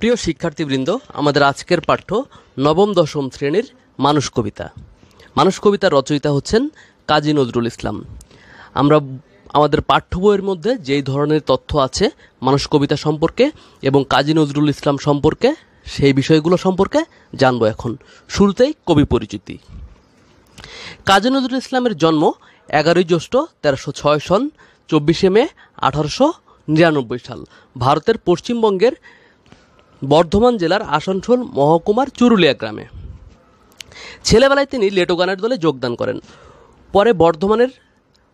প্রিয় শিক্ষার্থীবৃন্দ আমাদের আজকের পাঠ্য নবম দশম শ্রেণীর মানুষ কবিতা মানুষ কবিতার রচয়িতা হচ্ছেন কাজী নজরুল ইসলাম আমরা আমাদের পাঠ্য বইয়ের মধ্যে যেই ধরনের তথ্য আছে মানুষ কবিতা সম্পর্কে এবং কাজী নজরুল ইসলাম সম্পর্কে সেই বিষয়গুলো সম্পর্কে জানবো এখন শুরুতেই কবি পরিচিতি কাজী নজরুল ইসলামের জন্ম এগারোই জ্যৈষ্ঠ তেরোশো ছয় সন চব্বিশে মে আঠারোশো নিরানব্বই সাল ভারতের পশ্চিমবঙ্গের বর্ধমান জেলার আসানসোল মহকুমার চুরুলিয়া গ্রামে ছেলেবেলায় তিনি লেটো গানের দলে যোগদান করেন পরে বর্ধমানের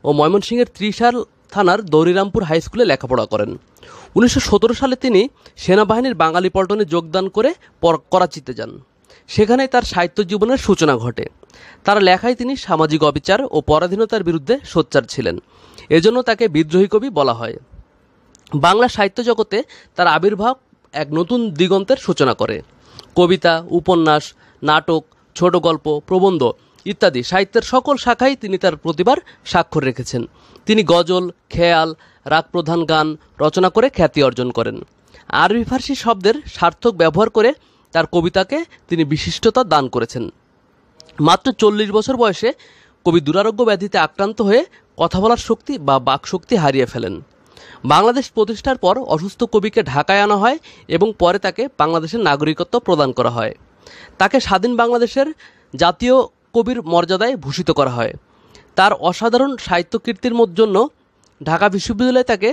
ও ময়মনসিংহের ত্রিশাল থানার দৌরিরামপুর হাই স্কুলে লেখাপড়া করেন উনিশশো সালে তিনি সেনাবাহিনীর বাঙালি পল্টনে যোগদান করে করাচিতে যান সেখানে তার সাহিত্য জীবনের সূচনা ঘটে তার লেখায় তিনি সামাজিক অবিচার ও পরাধীনতার বিরুদ্ধে সোচ্চার ছিলেন এজন্য তাকে বিদ্রোহী কবি বলা হয় বাংলা সাহিত্য জগতে তার আবির্ভাব এক নতুন দিগন্তের সূচনা করে কবিতা উপন্যাস নাটক ছোট গল্প প্রবন্ধ ইত্যাদি সাহিত্যের সকল শাখায় তিনি তার প্রতিবার স্বাক্ষর রেখেছেন তিনি গজল খেয়াল রাগপ্রধান গান রচনা করে খ্যাতি অর্জন করেন আরবি ফার্সি শব্দের সার্থক ব্যবহার করে তার কবিতাকে তিনি বিশিষ্টতা দান করেছেন মাত্র চল্লিশ বছর বয়সে কবি দুরারোগ্য ব্যাধিতে আক্রান্ত হয়ে কথা বলার শক্তি বা বাকশক্তি হারিয়ে ফেলেন বাংলাদেশ প্রতিষ্ঠার পর অসুস্থ কবিকে ঢাকায় আনা হয় এবং পরে তাকে বাংলাদেশের নাগরিকত্ব প্রদান করা হয় তাকে স্বাধীন বাংলাদেশের জাতীয় কবির মর্যাদায় ভূষিত করা হয় তার অসাধারণ সাহিত্যকীর্তির জন্য ঢাকা বিশ্ববিদ্যালয়ে তাকে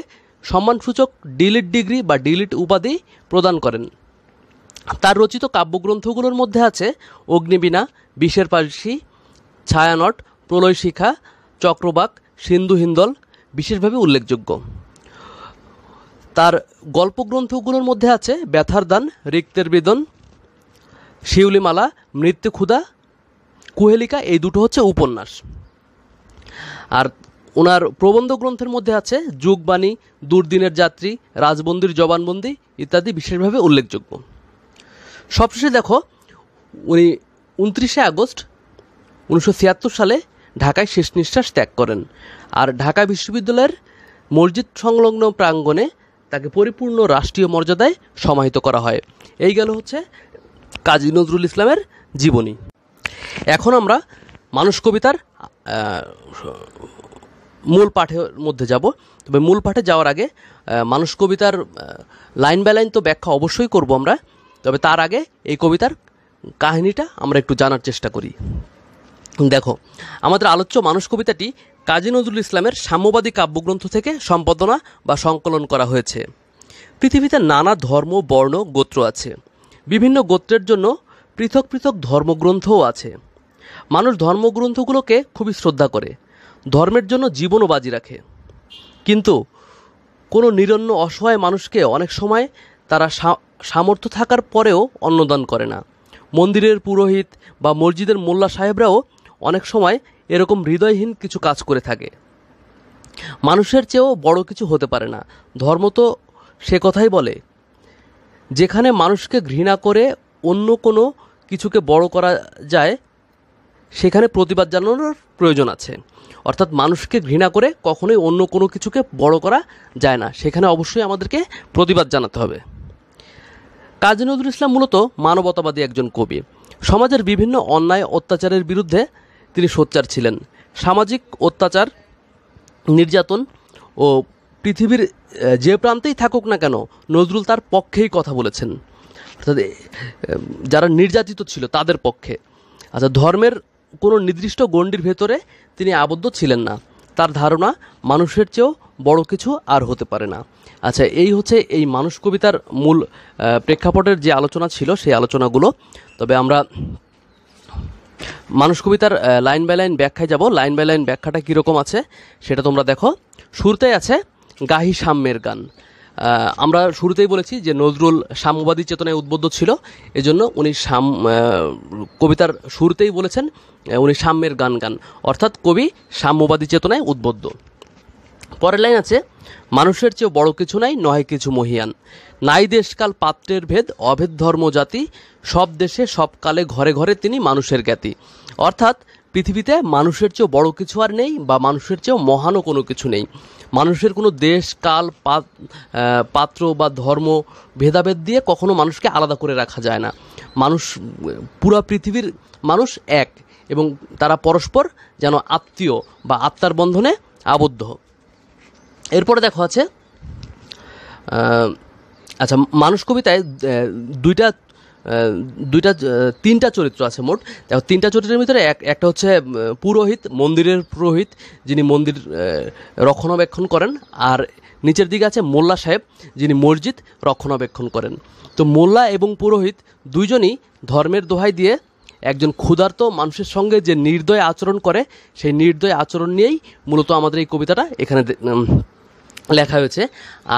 সম্মানসূচক ডিলিট ডিগ্রি বা ডিলিট উপাধি প্রদান করেন তার রচিত কাব্যগ্রন্থগুলোর মধ্যে আছে অগ্নিবীণা বিশের পালসি ছায়ানট প্রলয় শিখা চক্রবাক সিন্ধু হিন্দল বিশেষভাবে উল্লেখযোগ্য তার গল্পগ্রন্থগুলোর মধ্যে আছে ব্যথার দান রিক্তের বেদন শিউলিমালা মৃত্যু ক্ষুধা কুহেলিকা এই দুটো হচ্ছে উপন্যাস আর ওনার প্রবন্ধ গ্রন্থের মধ্যে আছে যুগবাণী দুর্দিনের যাত্রী রাজবন্দির জবানবন্দি ইত্যাদি বিশেষভাবে উল্লেখযোগ্য সবশেষে দেখো উনি উনত্রিশে আগস্ট উনিশশো সালে ঢাকায় শেষ নিঃশ্বাস ত্যাগ করেন আর ঢাকা বিশ্ববিদ্যালয়ের মসজিদ সংলগ্ন প্রাঙ্গণে তাকে পরিপূর্ণ রাষ্ট্রীয় মর্যাদায় সমাহিত করা হয় এই গেল হচ্ছে কাজী নজরুল ইসলামের জীবনী এখন আমরা মানুষ কবিতার মূল পাঠের মধ্যে যাব তবে মূল পাঠে যাওয়ার আগে মানুষ কবিতার লাইন বাই লাইন তো ব্যাখ্যা অবশ্যই করব আমরা তবে তার আগে এই কবিতার কাহিনীটা আমরা একটু জানার চেষ্টা করি দেখো আমাদের আলোচ্য মানুষ কবিতাটি কাজী নজরুল ইসলামের সাম্যবাদী কাব্যগ্রন্থ থেকে সম্পাদনা বা সংকলন করা হয়েছে পৃথিবীতে নানা ধর্ম বর্ণ গোত্র আছে বিভিন্ন গোত্রের জন্য পৃথক পৃথক ধর্মগ্রন্থও আছে মানুষ ধর্মগ্রন্থগুলোকে খুবই শ্রদ্ধা করে ধর্মের জন্য জীবনও বাজি রাখে কিন্তু কোনো নিরন্ন অসহায় মানুষকে অনেক সময় তারা সামর্থ্য থাকার পরেও অন্নদান করে না মন্দিরের পুরোহিত বা মসজিদের মোল্লা সাহেবরাও অনেক সময় এরকম হৃদয়হীন কিছু কাজ করে থাকে মানুষের চেয়েও বড় কিছু হতে পারে না ধর্ম তো সে কথাই বলে যেখানে মানুষকে ঘৃণা করে অন্য কোনো কিছুকে বড় করা যায় সেখানে প্রতিবাদ জানানোর প্রয়োজন আছে অর্থাৎ মানুষকে ঘৃণা করে কখনোই অন্য কোনো কিছুকে বড় করা যায় না সেখানে অবশ্যই আমাদেরকে প্রতিবাদ জানাতে হবে কাজী নজরুল ইসলাম মূলত মানবতাবাদী একজন কবি সমাজের বিভিন্ন অন্যায় অত্যাচারের বিরুদ্ধে তিনি সোচ্চার ছিলেন সামাজিক অত্যাচার নির্যাতন ও পৃথিবীর যে প্রান্তেই থাকুক না কেন নজরুল তার পক্ষেই কথা বলেছেন অর্থাৎ যারা নির্যাতিত ছিল তাদের পক্ষে আচ্ছা ধর্মের কোনো নির্দিষ্ট গণ্ডির ভেতরে তিনি আবদ্ধ ছিলেন না তার ধারণা মানুষের চেয়েও বড় কিছু আর হতে পারে না আচ্ছা এই হচ্ছে এই মানুষ কবিতার মূল প্রেক্ষাপটের যে আলোচনা ছিল সেই আলোচনাগুলো তবে আমরা মানুষ কবিতার লাইন বাই লাইন ব্যাখ্যায় যাব লাইন বাই লাইন ব্যাখ্যাটা কীরকম আছে সেটা তোমরা দেখো শুরুতে আছে গাহি সাম্যের গান আমরা শুরুতেই বলেছি যে নজরুল সাম্যবাদী চেতনায় উদ্বুদ্ধ ছিল এজন্য উনি সাম কবিতার শুরুতেই বলেছেন উনি সাম্যের গান গান অর্থাৎ কবি সাম্যবাদী চেতনায় উদ্বুদ্ধ পরের লাইন আছে মানুষের চেয়ে বড় কিছু নাই নয় কিছু মহিয়ান নাই দেশকাল পাত্রের ভেদ অভেদ ধর্ম জাতি সব দেশে সব কালে ঘরে ঘরে তিনি মানুষের জ্ঞাতি অর্থাৎ পৃথিবীতে মানুষের চেয়েও বড় কিছু আর নেই বা মানুষের চেয়েও মহানও কোনো কিছু নেই মানুষের কোনো দেশ কাল পাত্র বা ধর্ম ভেদাভেদ দিয়ে কখনো মানুষকে আলাদা করে রাখা যায় না মানুষ পুরা পৃথিবীর মানুষ এক এবং তারা পরস্পর যেন আত্মীয় বা আত্মার বন্ধনে আবদ্ধ এরপরে দেখো আছে আচ্ছা মানুষ কবিতায় দুইটা দুইটা তিনটা চরিত্র আছে মোট তিনটা চরিত্রের ভিতরে এক একটা হচ্ছে পুরোহিত মন্দিরের পুরোহিত যিনি মন্দির রক্ষণাবেক্ষণ করেন আর নিচের দিকে আছে মোল্লা সাহেব যিনি মসজিদ রক্ষণাবেক্ষণ করেন তো মোল্লা এবং পুরোহিত দুইজনই ধর্মের দোহাই দিয়ে একজন ক্ষুধার্ত মানুষের সঙ্গে যে নির্দয় আচরণ করে সেই নির্দয় আচরণ নিয়েই মূলত আমাদের এই কবিতাটা এখানে লেখা হয়েছে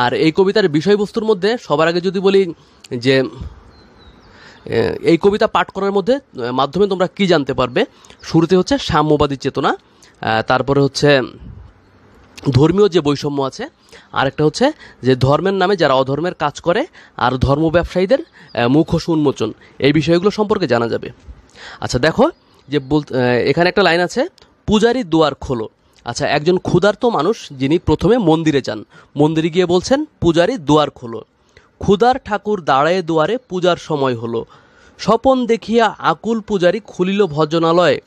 আর এই কবিতার বিষয়বস্তুর মধ্যে সবার আগে যদি বলি যে এই কবিতা পাঠ করার মধ্যে মাধ্যমে তোমরা কি জানতে পারবে শুরুতে হচ্ছে সাম্যবাদী চেতনা তারপরে হচ্ছে ধর্মীয় যে বৈষম্য আছে আরেকটা হচ্ছে যে ধর্মের নামে যারা অধর্মের কাজ করে আর ধর্ম ব্যবসায়ীদের মুখোশ উন্মোচন এই বিষয়গুলো সম্পর্কে জানা যাবে আচ্ছা দেখো যে বল এখানে একটা লাইন আছে পূজারি দুয়ার খোলো আচ্ছা একজন ক্ষুধার্ত মানুষ যিনি প্রথমে মন্দিরে যান মন্দিরে গিয়ে বলছেন পূজারি দুয়ার খোলো ক্ষুধার ঠাকুর দাঁড়ায়ে দুয়ারে পূজার সময় হলো স্বপন দেখিয়া আকুল পূজারি খুলিল ভজনালয়ে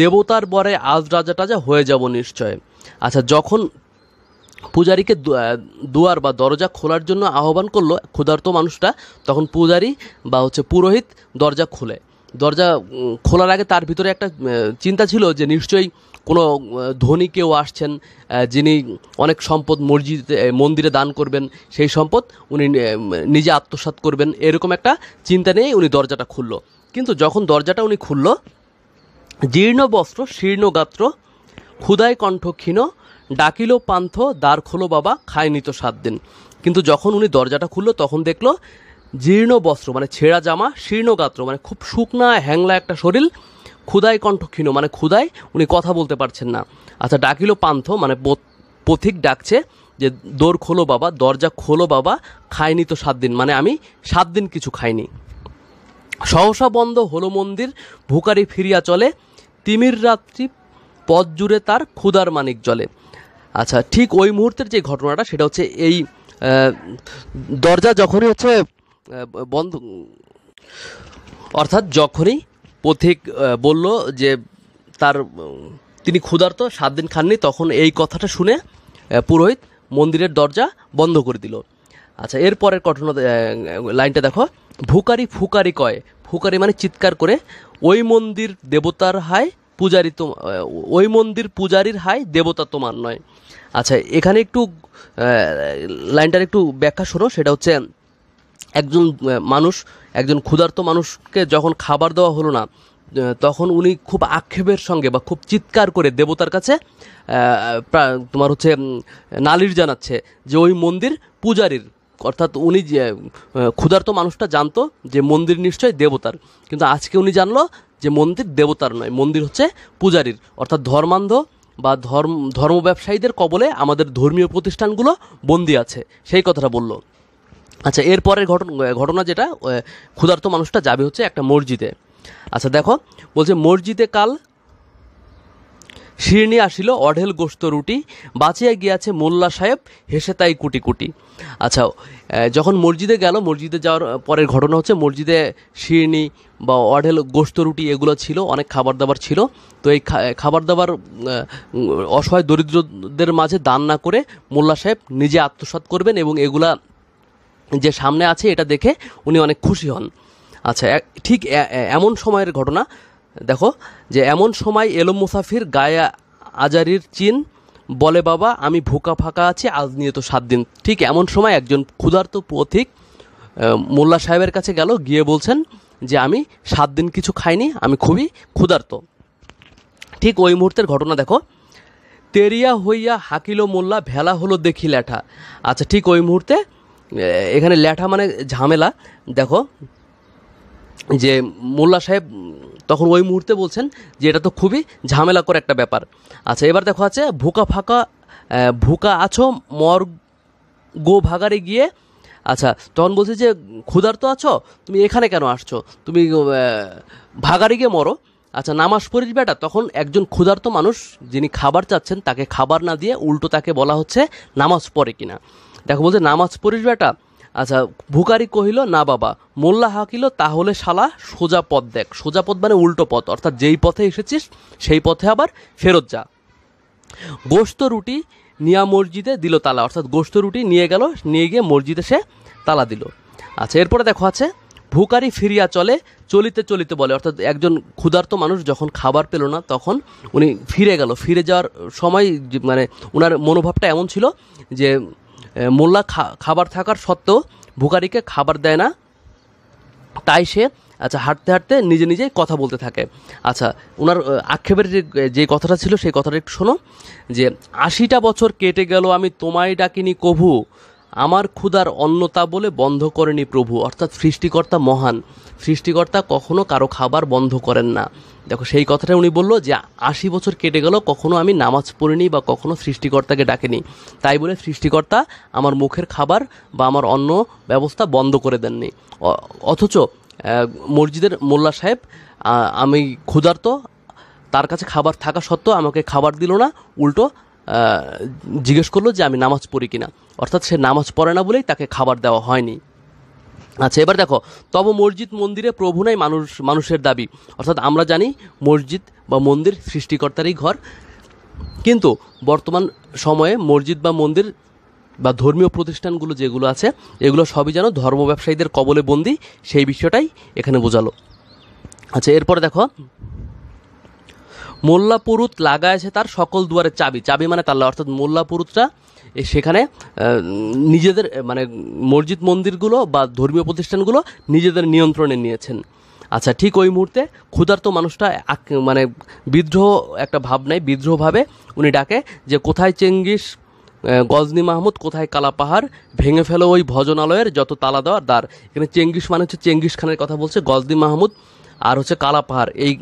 দেবতার বরে আজ রাজা টাজা হয়ে যাব নিশ্চয় আচ্ছা যখন পূজারীকে দুয়ার বা দরজা খোলার জন্য আহ্বান করলো ক্ষুধার্ত মানুষটা তখন পূজারী বা হচ্ছে পুরোহিত দরজা খুলে দরজা খোলার আগে তার ভিতরে একটা চিন্তা ছিল যে নিশ্চয়ই কোনো ধনী কেউ আসছেন যিনি অনেক সম্পদ মসজিদ মন্দিরে দান করবেন সেই সম্পদ উনি নিজে আত্মসাত করবেন এরকম একটা চিন্তা নিয়েই উনি দরজাটা খুলল কিন্তু যখন দরজাটা উনি খুলল জীর্ণ বস্ত্র শীর্ণ গাত্র ক্ষুদায় কণ্ঠ ক্ষীণ ডাকিল পান্থ দ্বার খোলো বাবা খায়নি তো সাত দিন কিন্তু যখন উনি দরজাটা খুললো তখন দেখলো জীর্ণ বস্ত্র মানে ছেঁড়া জামা শীর্ণ গাত্র মানে খুব শুকনা হ্যাংলা একটা শরীর ক্ষুদায় কণ্ঠক্ষীণ মানে ক্ষুদায় উনি কথা বলতে পারছেন না আচ্ছা ডাকিল পান্থ মানে পথিক ডাকছে যে দোর খোলো বাবা দরজা খোলো বাবা খাইনি তো সাত দিন মানে আমি সাত দিন কিছু খাইনি সহসা বন্ধ হলো মন্দির ভুকারি ফিরিয়া চলে তিমির রাত্রি পথ জুড়ে তার ক্ষুদার মানিক জলে আচ্ছা ঠিক ওই মুহূর্তের যে ঘটনাটা সেটা হচ্ছে এই দরজা যখনই হচ্ছে বন্ধ অর্থাৎ যখনই পথিক বলল যে তার তিনি ক্ষুধার্ত সাত দিন খাননি তখন এই কথাটা শুনে পুরোহিত মন্দিরের দরজা বন্ধ করে দিল আচ্ছা এরপরের ঘটনা লাইনটা দেখো ভুকারি ফুকারি কয় ফুকারি মানে চিৎকার করে ওই মন্দির দেবতার হায় পূজারি তো ওই মন্দির পূজারির হাই দেবতা তোমার নয় আচ্ছা এখানে একটু লাইনটার একটু ব্যাখ্যা শোনো সেটা হচ্ছে একজন মানুষ একজন ক্ষুধার্ত মানুষকে যখন খাবার দেওয়া হলো না তখন উনি খুব আক্ষেপের সঙ্গে বা খুব চিৎকার করে দেবতার কাছে তোমার হচ্ছে নালির জানাচ্ছে যে ওই মন্দির পূজারীর অর্থাৎ উনি যে ক্ষুধার্ত মানুষটা জানতো যে মন্দির নিশ্চয়ই দেবতার কিন্তু আজকে উনি জানলো যে মন্দির দেবতার নয় মন্দির হচ্ছে পূজারীর অর্থাৎ ধর্মান্ধ বা ধর্ম ধর্ম ব্যবসায়ীদের কবলে আমাদের ধর্মীয় প্রতিষ্ঠানগুলো বন্দি আছে সেই কথাটা বললো আচ্ছা এরপরের ঘটনা ঘটনা যেটা ক্ষুধার্ত মানুষটা যাবে হচ্ছে একটা মসজিদে আচ্ছা দেখো বলছে মসজিদে কাল শিরনি আসিল অঢেল গোস্ত রুটি বাঁচিয়া গিয়াছে মোল্লা সাহেব হেসে তাই কুটি কুটি আচ্ছা যখন মসজিদে গেল মসজিদে যাওয়ার পরের ঘটনা হচ্ছে মসজিদে শিরনি বা অঢেল গোস্ত রুটি এগুলো ছিল অনেক খাবার দাবার ছিল তো এই খাবার দাবার অসহায় দরিদ্রদের মাঝে দান না করে মোল্লা সাহেব নিজে আত্মসাত করবেন এবং এগুলা যে সামনে আছে এটা দেখে উনি অনেক খুশি হন আচ্ছা ঠিক এমন সময়ের ঘটনা দেখো যে এমন সময় এলো মুসাফির গায়ে আজারির চিন বলে বাবা আমি ভোকা ফাঁকা আছি আজ নিয়ে তো সাত দিন ঠিক এমন সময় একজন ক্ষুধার্ত পথিক মোল্লা সাহেবের কাছে গেল গিয়ে বলছেন যে আমি সাত দিন কিছু খাইনি আমি খুবই ক্ষুধার্ত ঠিক ওই মুহূর্তের ঘটনা দেখো তেরিয়া হইয়া হাকিল মোল্লা ভেলা হলো দেখি ল্যাঠা আচ্ছা ঠিক ওই মুহূর্তে এখানে ল্যাঠা মানে ঝামেলা দেখো যে মোল্লা সাহেব তখন ওই মুহূর্তে বলছেন যে এটা তো খুবই ঝামেলাকর একটা ব্যাপার আচ্ছা এবার দেখো আছে ভুকা ফাঁকা ভুকা আছো মর গো ভাগারে গিয়ে আচ্ছা তখন বলছে যে ক্ষুধার্ত আছো তুমি এখানে কেন আসছো তুমি ভাগারে গিয়ে মরো আচ্ছা নামাজ পড়িস বেটা তখন একজন ক্ষুধার্ত মানুষ যিনি খাবার চাচ্ছেন তাকে খাবার না দিয়ে উল্টো তাকে বলা হচ্ছে নামাজ পড়ে কিনা দেখো বলছে নামাজ পড়িস বেটা আচ্ছা ভুকারি কহিল না বাবা মোল্লা হাকিল তাহলে শালা সোজা পথ দেখ সোজা পথ মানে উল্টো পথ অর্থাৎ যেই পথে এসেছিস সেই পথে আবার ফেরত যা গোস্ত রুটি নিয়া মসজিদে দিল তালা অর্থাৎ গোস্ত রুটি নিয়ে গেল নিয়ে গিয়ে মসজিদে সে তালা দিল আচ্ছা এরপরে দেখো আছে ভুকারি ফিরিয়া চলে চলিতে চলিতে বলে অর্থাৎ একজন ক্ষুধার্ত মানুষ যখন খাবার পেল না তখন উনি ফিরে গেল ফিরে যাওয়ার সময় মানে ওনার মনোভাবটা এমন ছিল যে মোল্লা খাবার থাকার সত্ত্বেও ভুকারিকে খাবার দেয় না তাই সে আচ্ছা হাঁটতে হাঁটতে নিজে নিজেই কথা বলতে থাকে আচ্ছা ওনার আক্ষেপের যে যে কথাটা ছিল সেই কথাটা একটু শোনো যে আশিটা বছর কেটে গেল আমি তোমায় ডাকিনি কভু আমার ক্ষুধার অন্যতা বলে বন্ধ করেনি প্রভু অর্থাৎ সৃষ্টিকর্তা মহান সৃষ্টিকর্তা কখনো কারো খাবার বন্ধ করেন না দেখো সেই কথাটা উনি বললো যে আশি বছর কেটে গেল কখনো আমি নামাজ পড়িনি বা কখনো সৃষ্টিকর্তাকে ডাকেনি তাই বলে সৃষ্টিকর্তা আমার মুখের খাবার বা আমার অন্য ব্যবস্থা বন্ধ করে দেননি অথচ মসজিদের মোল্লা সাহেব আমি ক্ষুধার্ত তার কাছে খাবার থাকা সত্ত্বেও আমাকে খাবার দিল না উল্টো জিজ্ঞেস করলো যে আমি নামাজ পড়ি কিনা অর্থাৎ সে নামাজ পড়ে না বলেই তাকে খাবার দেওয়া হয়নি আচ্ছা এবার দেখো তব মসজিদ মন্দিরে প্রভু নাই মানুষ মানুষের দাবি অর্থাৎ আমরা জানি মসজিদ বা মন্দির সৃষ্টিকর্তারই ঘর কিন্তু বর্তমান সময়ে মসজিদ বা মন্দির বা ধর্মীয় প্রতিষ্ঠানগুলো যেগুলো আছে এগুলো সবই যেন ধর্ম ব্যবসায়ীদের কবলে বন্দি সেই বিষয়টাই এখানে বোঝালো আচ্ছা এরপরে দেখো মোল্লা পুরুত লাগাইছে তার সকল দুয়ারে চাবি চাবি মানে তাল্লা অর্থাৎ মোল্লা পুরুতরা সেখানে নিজেদের মানে মসজিদ মন্দিরগুলো বা ধর্মীয় প্রতিষ্ঠানগুলো নিজেদের নিয়ন্ত্রণে নিয়েছেন আচ্ছা ঠিক ওই মুহূর্তে ক্ষুধার্ত মানুষটা মানে বিদ্রোহ একটা ভাব নেয় বিদ্রোহভাবে উনি ডাকে যে কোথায় চেঙ্গিস গজনি মাহমুদ কোথায় কালাপাহাড় ভেঙে ফেলো ওই ভজনালয়ের যত তালা দেওয়ার দ্বার এখানে চেঙ্গিস মানে হচ্ছে চেঙ্গিস খানের কথা বলছে গজনি মাহমুদ আর হচ্ছে কালাপাহাড় এই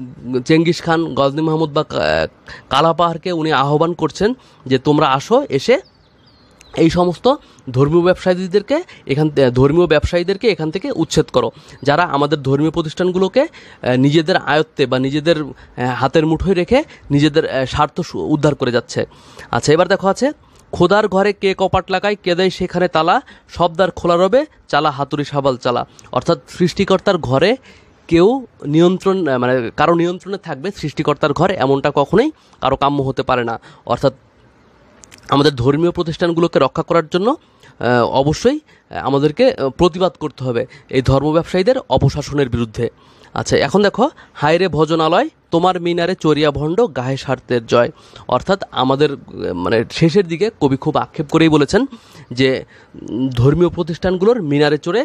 চেঙ্গিস খান গজনি মাহমুদ বা কালাপাহাড়কে উনি আহ্বান করছেন যে তোমরা আসো এসে এই সমস্ত ধর্মীয় ব্যবসায়ীদেরকে এখান ধর্মীয় ব্যবসায়ীদেরকে এখান থেকে উচ্ছেদ করো যারা আমাদের ধর্মীয় প্রতিষ্ঠানগুলোকে নিজেদের আয়ত্তে বা নিজেদের হাতের মুঠোয় রেখে নিজেদের স্বার্থ উদ্ধার করে যাচ্ছে আচ্ছা এবার দেখো আছে খোদার ঘরে কে কপাট লাগায় কে দেয় সেখানে তালা সবদার খোলা রবে চালা হাতুড়ি সাবাল চালা অর্থাৎ সৃষ্টিকর্তার ঘরে কেউ নিয়ন্ত্রণ মানে কারো নিয়ন্ত্রণে থাকবে সৃষ্টিকর্তার ঘর এমনটা কখনোই কারো কাম্য হতে পারে না অর্থাৎ আমাদের ধর্মীয় প্রতিষ্ঠানগুলোকে রক্ষা করার জন্য অবশ্যই আমাদেরকে প্রতিবাদ করতে হবে এই ধর্ম ব্যবসায়ীদের অপশাসনের বিরুদ্ধে আচ্ছা এখন দেখো হাইরে ভজনালয় তোমার মিনারে চরিয়া ভণ্ড গাহে স্বার্থের জয় অর্থাৎ আমাদের মানে শেষের দিকে কবি খুব আক্ষেপ করেই বলেছেন যে ধর্মীয় প্রতিষ্ঠানগুলোর মিনারে চড়ে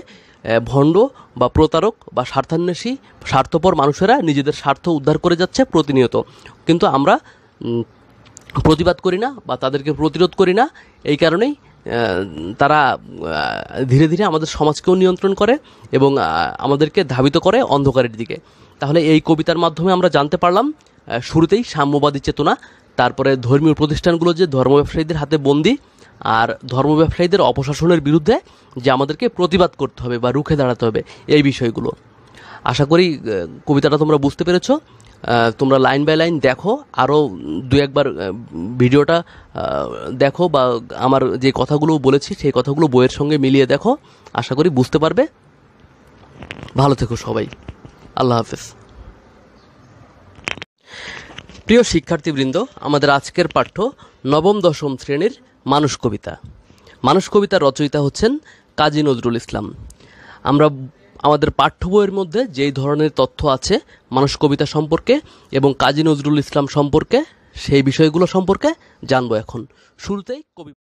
ভণ্ড বা প্রতারক বা স্বার্থান্বেষী স্বার্থপর মানুষেরা নিজেদের স্বার্থ উদ্ধার করে যাচ্ছে প্রতিনিয়ত কিন্তু আমরা প্রতিবাদ করি না বা তাদেরকে প্রতিরোধ করি না এই কারণেই তারা ধীরে ধীরে আমাদের সমাজকেও নিয়ন্ত্রণ করে এবং আমাদেরকে ধাবিত করে অন্ধকারের দিকে তাহলে এই কবিতার মাধ্যমে আমরা জানতে পারলাম শুরুতেই সাম্যবাদী চেতনা তারপরে ধর্মীয় প্রতিষ্ঠানগুলো যে ধর্ম ব্যবসায়ীদের হাতে বন্দি আর ধর্ম ব্যবসায়ীদের অপশাসনের বিরুদ্ধে যে আমাদেরকে প্রতিবাদ করতে হবে বা রুখে দাঁড়াতে হবে এই বিষয়গুলো আশা করি কবিতাটা তোমরা বুঝতে পেরেছ তোমরা লাইন বাই লাইন দেখো আরও দু একবার ভিডিওটা দেখো বা আমার যে কথাগুলো বলেছি সেই কথাগুলো বইয়ের সঙ্গে মিলিয়ে দেখো আশা করি বুঝতে পারবে ভালো থেকো সবাই আল্লাহ হাফেজ প্রিয় শিক্ষার্থীবৃন্দ আমাদের আজকের পাঠ্য নবম দশম শ্রেণীর মানুষ কবিতা মানুষ কবিতার রচয়িতা হচ্ছেন কাজী নজরুল ইসলাম আমরা আমাদের পাঠ্য বইয়ের মধ্যে যেই ধরনের তথ্য আছে মানুষ কবিতা সম্পর্কে এবং কাজী নজরুল ইসলাম সম্পর্কে সেই বিষয়গুলো সম্পর্কে জানবো এখন শুরুতেই কবি